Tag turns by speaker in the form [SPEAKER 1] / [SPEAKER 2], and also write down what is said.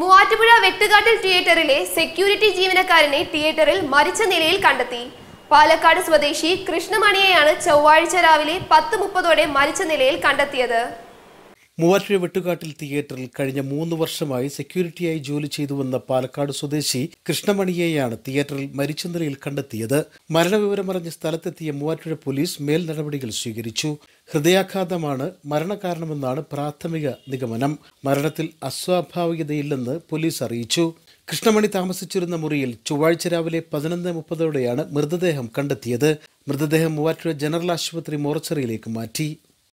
[SPEAKER 1] Muvattupuzha വെട്ടുകാട്ടിൽ തിയേറ്ററിലെ security ജീവനക്കാരനെ തിയേറ്ററിൽ മരിച്ച നിലയിൽ കണ്ടെത്തി പാലക്കാട് സ്വദേശി കൃഷ്ണമണിയെയാണ് ചൊവ്വാഴ്ച രാവിലെ പത്ത് മുപ്പതോടെ മരിച്ച നിലയിൽ കണ്ടെത്തിയത്
[SPEAKER 2] മൂവാറ്റുപുഴ വെട്ടുകാട്ടിൽ തിയേറ്ററിൽ കഴിഞ്ഞ മൂന്ന് വർഷമായി സെക്യൂരിറ്റിയായി ജോലി ചെയ്തു വന്ന പാലക്കാട് സ്വദേശി കൃഷ്ണമണിയെയാണ് തിയേറ്ററിൽ മരിച്ച നിലയിൽ കണ്ടെത്തിയത് മരണവിവരമറിഞ്ഞ് സ്ഥലത്തെത്തിയ മൂവാറ്റുപുഴ പോലീസ് മേൽ നടപടികൾ സ്വീകരിച്ചു ഹൃദയാഘാതമാണ് മരണകാരണമെന്നാണ് പ്രാഥമിക നിഗമനം മരണത്തിൽ അസ്വാഭാവികതയില്ലെന്ന് പോലീസ് അറിയിച്ചു കൃഷ്ണമണി താമസിച്ചിരുന്ന മുറിയിൽ ചൊവ്വാഴ്ച രാവിലെ പതിനൊന്ന് മുപ്പതോടെയാണ് മൃതദേഹം കണ്ടെത്തിയത് മൃതദേഹം മൂവാറ്റുപുഴ ജനറൽ ആശുപത്രി മോർച്ചറിയിലേക്ക് മാറ്റി